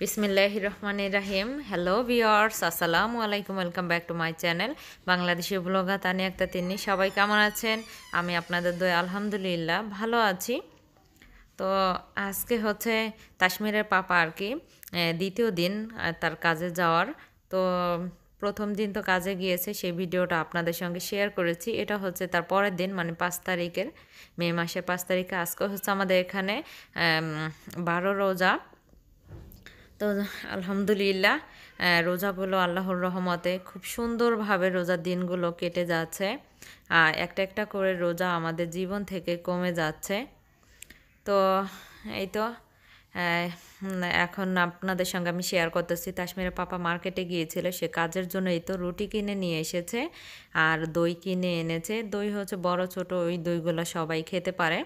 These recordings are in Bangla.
বিসমিল্লাহ রহমান রাহিম হ্যালো ভিওর্স আসসালামু আলাইকুম welcome back to my channel Bangladeshi blogger Tani একটা তিনি সবাই কেমন আছেন আমি আপনাদের দয় আলহামদুলিল্লাহ ভালো আছি তো আজকে হচ্ছে কাশ্মীরের পাপা আর কি দ্বিতীয় দিন তার কাজে যাওয়ার তো প্রথম দিন তো কাজে গিয়েছে সেই ভিডিওটা আপনাদের সঙ্গে শেয়ার করেছি এটা হচ্ছে তার পরের দিন মানে পাঁচ তারিখের মে মাসের পাঁচ তারিখে আজকে হচ্ছে আমাদের এখানে বারো রোজা তো আলহামদুলিল্লাহ রোজাগুলো আল্লাহর রহমতে খুব সুন্দরভাবে রোজার দিনগুলো কেটে যাচ্ছে একটা একটা করে রোজা আমাদের জীবন থেকে কমে যাচ্ছে তো এই তো এখন আপনাদের সঙ্গে আমি শেয়ার করতেছি কাশ্মীরের পাপা মার্কেটে গিয়েছিল সে কাজের জন্য এই তো রুটি কিনে নিয়ে এসেছে আর দই কিনে এনেছে দই হচ্ছে বড় ছোট ওই দইগুলো সবাই খেতে পারে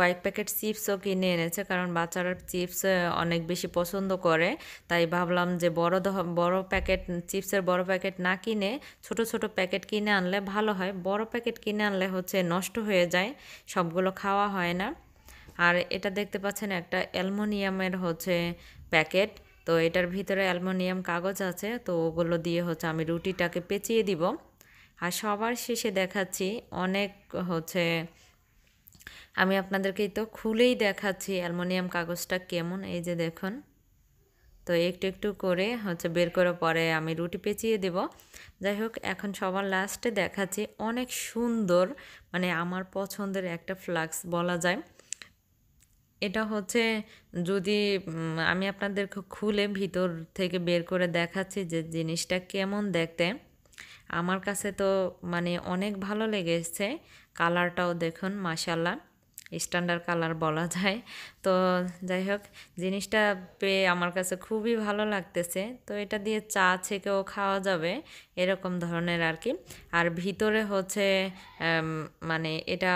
কয়েক প্যাকেট চিপসও কিনে এনেছে কারণ বাচ্চারা চিপস অনেক বেশি পছন্দ করে তাই ভাবলাম যে বড় বড় প্যাকেট চিপসের বড় প্যাকেট না কিনে ছোট ছোট প্যাকেট কিনে আনলে ভালো হয় বড় প্যাকেট কিনে আনলে হচ্ছে নষ্ট হয়ে যায় সবগুলো খাওয়া হয় না আর এটা দেখতে পাচ্ছেন একটা অ্যালমোনিয়ামের হচ্ছে প্যাকেট তো এটার ভিতরে অ্যালমোনিয়াম কাগজ আছে তো ওগুলো দিয়ে হচ্ছে আমি রুটিটাকে পেঁচিয়ে দিব আর সবার শেষে দেখাচ্ছি অনেক হচ্ছে আমি আপনাদেরকেই তো খুলেই দেখাচ্ছি অ্যালমোনিয়াম কাগজটা কেমন এই যে দেখুন তো একটু একটু করে হচ্ছে বের করে পরে আমি রুটি পেঁচিয়ে দেব যাই হোক এখন সবার লাস্টে দেখাচ্ছি অনেক সুন্দর মানে আমার পছন্দের একটা ফ্লাক্স বলা যায় এটা হচ্ছে যদি আমি আপনাদেরকে খুলে ভিতর থেকে বের করে দেখাচ্ছি যে জিনিসটা কেমন দেখতে আমার কাছে তো মানে অনেক ভালো লেগেছে কালারটাও দেখুন মাসাল্লাহ স্ট্যান্ডার্ড কালার বলা যায় তো যাই হোক জিনিসটা পেয়ে আমার কাছে খুবই ভালো লাগতেছে তো এটা দিয়ে চা ছেকেও খাওয়া যাবে এরকম ধরনের আর কি আর ভিতরে হচ্ছে মানে এটা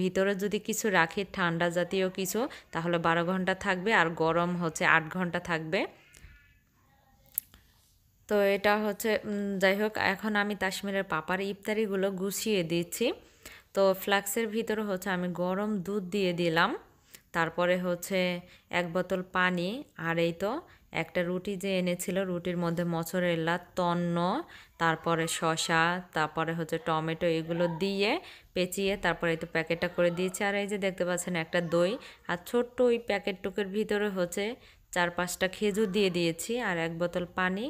ভিতরে যদি কিছু রাখি ঠান্ডা জাতীয় কিছু তাহলে বারো ঘন্টা থাকবে আর গরম হচ্ছে আট ঘন্টা থাকবে তো এটা হচ্ছে যাই হোক এখন আমি কাশ্মীরের পাপার ইফতারিগুলো গুছিয়ে দিচ্ছি তো ফ্লাক্সের ভিতরে হচ্ছে আমি গরম দুধ দিয়ে দিলাম তারপরে হচ্ছে এক বোতল পানি আর এই তো একটা রুটি যে এনেছিল রুটির মধ্যে এলা তন্ন তারপরে শশা তারপরে হচ্ছে টমেটো এগুলো দিয়ে পেঁচিয়ে তারপরে এই তো প্যাকেটটা করে দিয়েছি আর এই যে দেখতে পাচ্ছেন একটা দই আর ছোট্ট ওই প্যাকেটটুকের ভিতরে হচ্ছে চার পাঁচটা খেজুর দিয়ে দিয়েছি আর এক বোতল পানি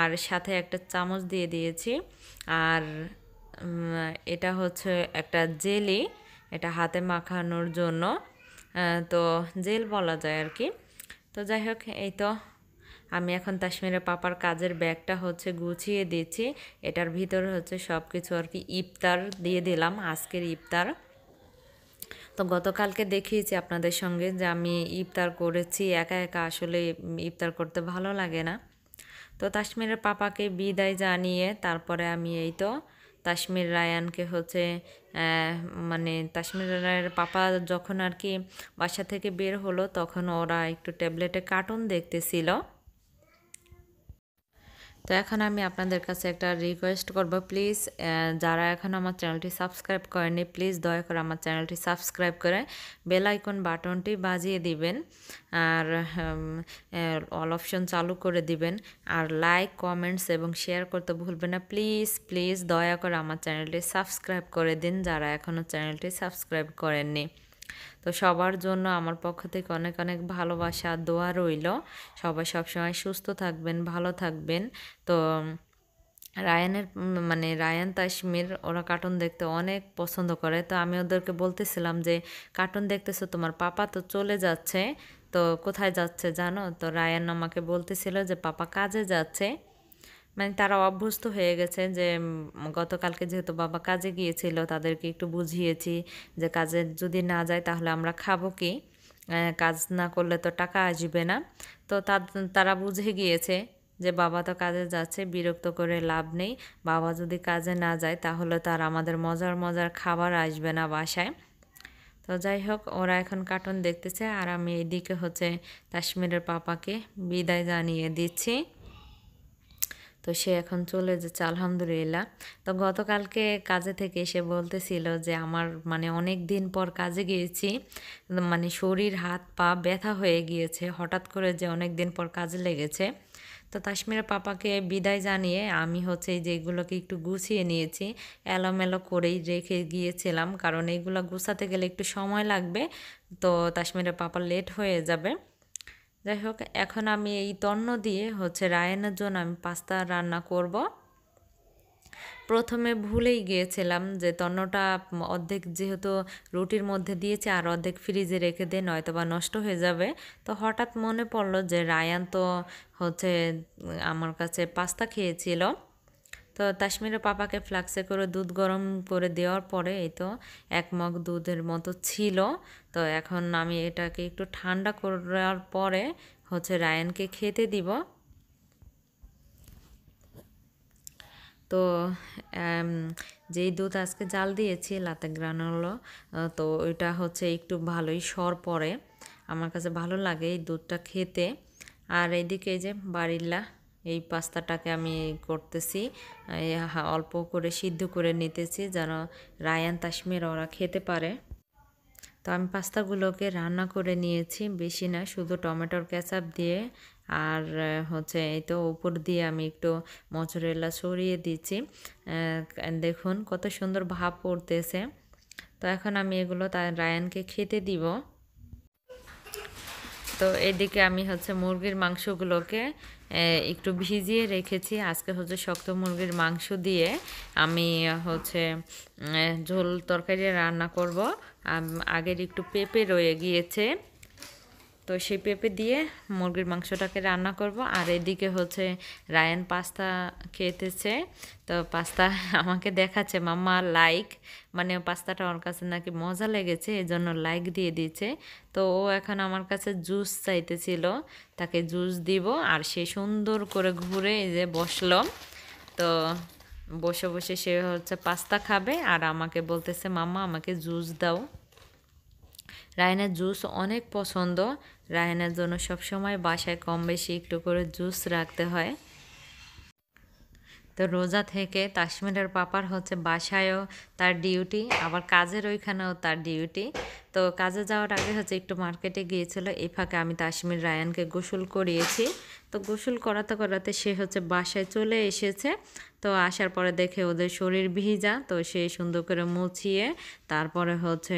আর সাথে একটা চামচ দিয়ে দিয়েছি আর এটা হচ্ছে একটা জেলি এটা হাতে মাখানোর জন্য তো জেল বলা যায় আর কি তো যাই হোক এই তো আমি এখন কাশ্মীরের পাপার কাজের ব্যাগটা হচ্ছে গুছিয়ে দিচ্ছি এটার ভিতরে হচ্ছে সব কিছু আর কি ইফতার দিয়ে দিলাম আজকের ইফতার তো গতকালকে দেখিয়েছি আপনাদের সঙ্গে যে আমি ইফতার করেছি একা একা আসলে ইফতার করতে ভালো লাগে না তো কাশ্মীরের পাপাকে বিদায় জানিয়ে তারপরে আমি এই তো তাসমির রায়ানকে হচ্ছে মানে তাসমির রায়ের পাপা যখন আর কি বাসা থেকে বের হলো তখন ওরা একটু ট্যাবলেটে কার্টুন দেখতেছিল তো এখন আমি আপনাদের কাছে একটা রিকোয়েস্ট করব প্লিজ যারা এখন আমার চ্যানেলটি সাবস্ক্রাইব করেনি প্লিজ দয়া করে আমার চ্যানেলটি সাবস্ক্রাইব করে বেল আইকন বাটনটি বাজিয়ে দিবেন আর অল অপশন চালু করে দিবেন আর লাইক কমেন্টস এবং শেয়ার করতে ভুলবেন না প্লিজ প্লিজ দয়া করে আমার চ্যানেলটি সাবস্ক্রাইব করে দিন যারা এখনও চ্যানেলটি সাবস্ক্রাইব করেননি তো সবার জন্য আমার পক্ষ থেকে অনেক অনেক ভালোবাসা দোয়া রইল সবাই সবসময় সুস্থ থাকবেন ভালো থাকবেন তো রায়ানের মানে রায়ান তাসমির ওরা কার্টুন দেখতে অনেক পছন্দ করে তো আমি ওদেরকে বলতেছিলাম যে কার্টুন দেখতেছো তোমার পাপা তো চলে যাচ্ছে তো কোথায় যাচ্ছে জানো তো রায়ান আমাকে বলতেছিল যে পাপা কাজে যাচ্ছে মানে তারা অভ্যস্ত হয়ে গেছে যে গতকালকে যেহেতু বাবা কাজে গিয়েছিল তাদেরকে একটু বুঝিয়েছি যে কাজে যদি না যায় তাহলে আমরা খাবো কি কাজ না করলে তো টাকা আসবে না তো তারা বুঝে গিয়েছে যে বাবা তো কাজে যাচ্ছে বিরক্ত করে লাভ নেই বাবা যদি কাজে না যায় তাহলে তার আমাদের মজার মজার খাবার আসবে না বাসায় তো যাই হোক ওরা এখন কার্টুন দেখতেছে আর আমি এদিকে হচ্ছে কাশ্মীরের পাপাকে বিদায় জানিয়ে দিচ্ছি তো সে এখন চলে যাচ্ছে আলহামদুলিল্লাহ তো গতকালকে কাজে থেকে সে বলতেছিল যে আমার মানে অনেক দিন পর কাজে গিয়েছি মানে শরীর হাত পা ব্যথা হয়ে গিয়েছে হঠাৎ করে যে অনেক দিন পর কাজে লেগেছে তো তাসমিরা পাপাকে বিদায় জানিয়ে আমি হচ্ছে যেগুলোকে একটু গুছিয়ে নিয়েছি এলোমেলো করেই রেখে গিয়েছিলাম কারণ এইগুলো গুছাতে গেলে একটু সময় লাগবে তো তাসমিরা পাপা লেট হয়ে যাবে যাই হোক এখন আমি এই তন্ন দিয়ে হচ্ছে রায়নের জন্য আমি পাস্তা রান্না করব প্রথমে ভুলেই গিয়েছিলাম যে তন্নটা অর্ধেক যেহেতু রুটির মধ্যে দিয়েছি আর অর্ধেক ফ্রিজে রেখে দিয়ে নয়তো বা নষ্ট হয়ে যাবে তো হঠাৎ মনে পড়লো যে রায়ান তো হচ্ছে আমার কাছে পাস্তা খেয়েছিল তো তাশ্মীরের পাপাকে ফ্লাক্সে করে দুধ গরম করে দেওয়ার পরে এই তো এক মগ দুধের মতো ছিল তো এখন আমি এটাকে একটু ঠান্ডা করার পরে হচ্ছে রায়নকে খেতে দিব তো যেই দুধ আজকে জাল দিয়েছি লাতে গ্রানোলো তো ওইটা হচ্ছে একটু ভালোই সর পড়ে আমার কাছে ভালো লাগে এই দুধটা খেতে আর এদিকে যে বাড়িল্লা এই পাস্তাটাকে আমি করতেছি অল্প করে সিদ্ধ করে নিতেছি যেন রায়ান তাসমির ওরা খেতে পারে তো আমি পাস্তাগুলোকে রান্না করে নিয়েছি বেশি না শুধু টমেটোর ক্যাচাপ দিয়ে আর হচ্ছে এই তো উপর দিয়ে আমি একটু মচরেলা ছড়িয়ে দিচ্ছি দেখুন কত সুন্দর ভাব পড়তেছে তো এখন আমি এগুলো তার রায়ানকে খেতে দিব তো এদিকে আমি হচ্ছে মুরগির মাংসগুলোকে একটু ভিজিয়ে রেখেছি আজকে হচ্ছে শক্ত মুরগির মাংস দিয়ে আমি হচ্ছে ঝোল তরকারি রান্না করব আগের একটু পেঁপে রয়ে গিয়েছে তো সেই পেঁপে দিয়ে মুরগির মাংসটাকে রান্না করব আর এদিকে হচ্ছে রায়ান পাস্তা খেতেছে তো পাস্তা আমাকে দেখাচ্ছে মাম্মা লাইক মানে পাস্তাটা ওর কাছে নাকি মজা লেগেছে এই জন্য লাইক দিয়ে দিয়েছে তো ও এখন আমার কাছে জুস চাইতেছিল তাকে জুস দিব আর সে সুন্দর করে ঘুরে এই যে বসলো তো বসে বসে সে হচ্ছে পাস্তা খাবে আর আমাকে বলতেছে মাম্মা আমাকে জুস দাও রায়নার জুস অনেক পছন্দ রায়নার জন্য সবসময় বাসায় কম বেশি একটু করে জুস রাখতে হয় তো রোজা থেকে তাশ্মীরের পাপার হচ্ছে বাসায়ও তার ডিউটি আবার কাজের ওইখানেও তার ডিউটি তো কাজে যাওয়ার আগে হচ্ছে একটু মার্কেটে গিয়েছিল এই ফাঁকে আমি তাসমির রায়ানকে গোসল করিয়েছি তো গোসল করাতে করাতে সে হচ্ছে বাসায় চলে এসেছে তো আসার পরে দেখে ওদের শরীর ভিজা তো সে সুন্দর করে মুছিয়ে তারপরে হচ্ছে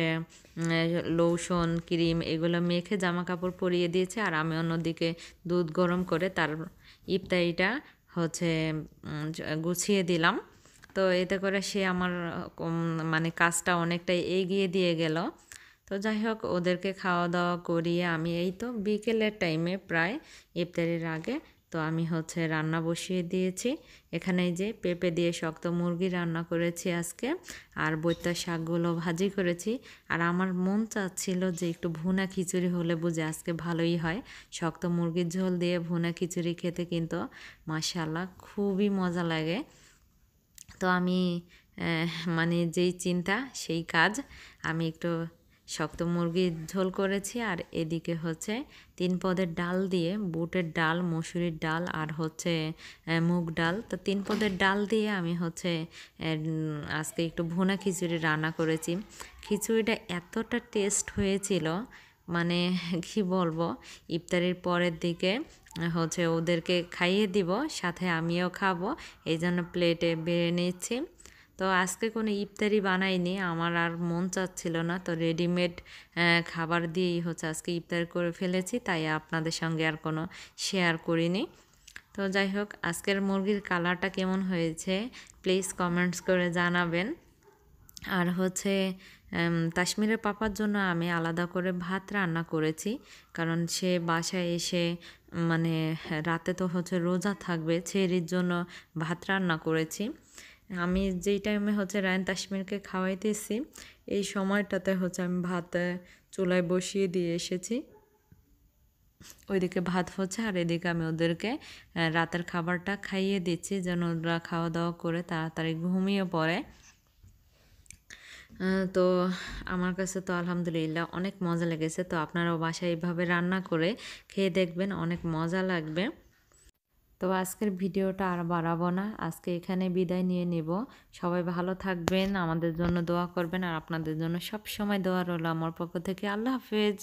লোশন ক্রিম এগুলো মেখে জামা কাপড় পরিয়ে দিয়েছে আর আমি অন্যদিকে দুধ গরম করে তার ইফতাইটা হচ্ছে গুছিয়ে দিলাম তো এতে করে সে আমার মানে কাজটা অনেকটাই এগিয়ে দিয়ে গেল তো যাই হোক ওদেরকে খাওয়া দাওয়া করিয়ে আমি এই তো বিকেলের টাইমে প্রায় ইফতারির আগে তো আমি হচ্ছে রান্না বসিয়ে দিয়েছি এখানে যে পেঁপে দিয়ে শক্ত মুরগি রান্না করেছি আজকে আর বৈতার শাকগুলো ভাজি করেছি আর আমার মন চাচ্ছিল যে একটু ভুনা খিচুড়ি হলে বুঝে আজকে ভালোই হয় শক্ত মুরগির ঝোল দিয়ে ভুনা খিচুড়ি খেতে কিন্তু মাসাল্লাহ খুবই মজা লাগে তো আমি মানে যেই চিন্তা সেই কাজ আমি একটু শক্ত মুরগির ঝোল করেছি আর এদিকে হচ্ছে তিন পদের ডাল দিয়ে বুটের ডাল মসুরির ডাল আর হচ্ছে মুগ ডাল তো তিন পদের ডাল দিয়ে আমি হচ্ছে আজকে একটু ভুনা খিচুড়ি রান্না করেছি খিচুড়িটা এতটা টেস্ট হয়েছিল মানে কি বলবো ইফতারির পরের দিকে হচ্ছে ওদেরকে খাইয়ে দিব সাথে আমিও খাবো এই জন্য প্লেটে বেড়ে নিচ্ছি তো আজকে কোনো ইফতারি বানাইনি আমার আর মন চাচ্ছিল না তো রেডিমেড খাবার দিয়েই হচ্ছে আজকে ইফতার করে ফেলেছি তাই আপনাদের সঙ্গে আর কোনো শেয়ার করিনি তো যাই হোক আজকের মুরগির কালারটা কেমন হয়েছে প্লিজ কমেন্টস করে জানাবেন আর হচ্ছে কাশ্মীরের পাপার জন্য আমি আলাদা করে ভাত রান্না করেছি কারণ সে বাসায় এসে মানে রাতে তো হচ্ছে রোজা থাকবে ছেড়ির জন্য ভাত রান্না করেছি আমি যেই টাইমে হচ্ছে রায়ন তাসমিরকে খাওয়াইতেছি এই সময়টাতে হচ্ছে আমি ভাত চুলায় বসিয়ে দিয়ে এসেছি ওইদিকে ভাত হচ্ছে আর এদিকে আমি ওদেরকে রাতের খাবারটা খাইয়ে দিচ্ছি যেন ওরা খাওয়া দাওয়া করে তাড়াতাড়ি ঘুমিয়ে পড়ে তো আমার কাছে তো আলহামদুলিল্লাহ অনেক মজা লেগেছে তো আপনারাও বাসায় এইভাবে রান্না করে খেয়ে দেখবেন অনেক মজা লাগবে তো আজকের ভিডিওটা আর বাড়াবো না আজকে এখানে বিদায় নিয়ে নেব সবাই ভালো থাকবেন আমাদের জন্য দোয়া করবেন আর আপনাদের জন্য সব সময় দোয়া রইল আমার পক্ষ থেকে আল্লাহ হাফেজ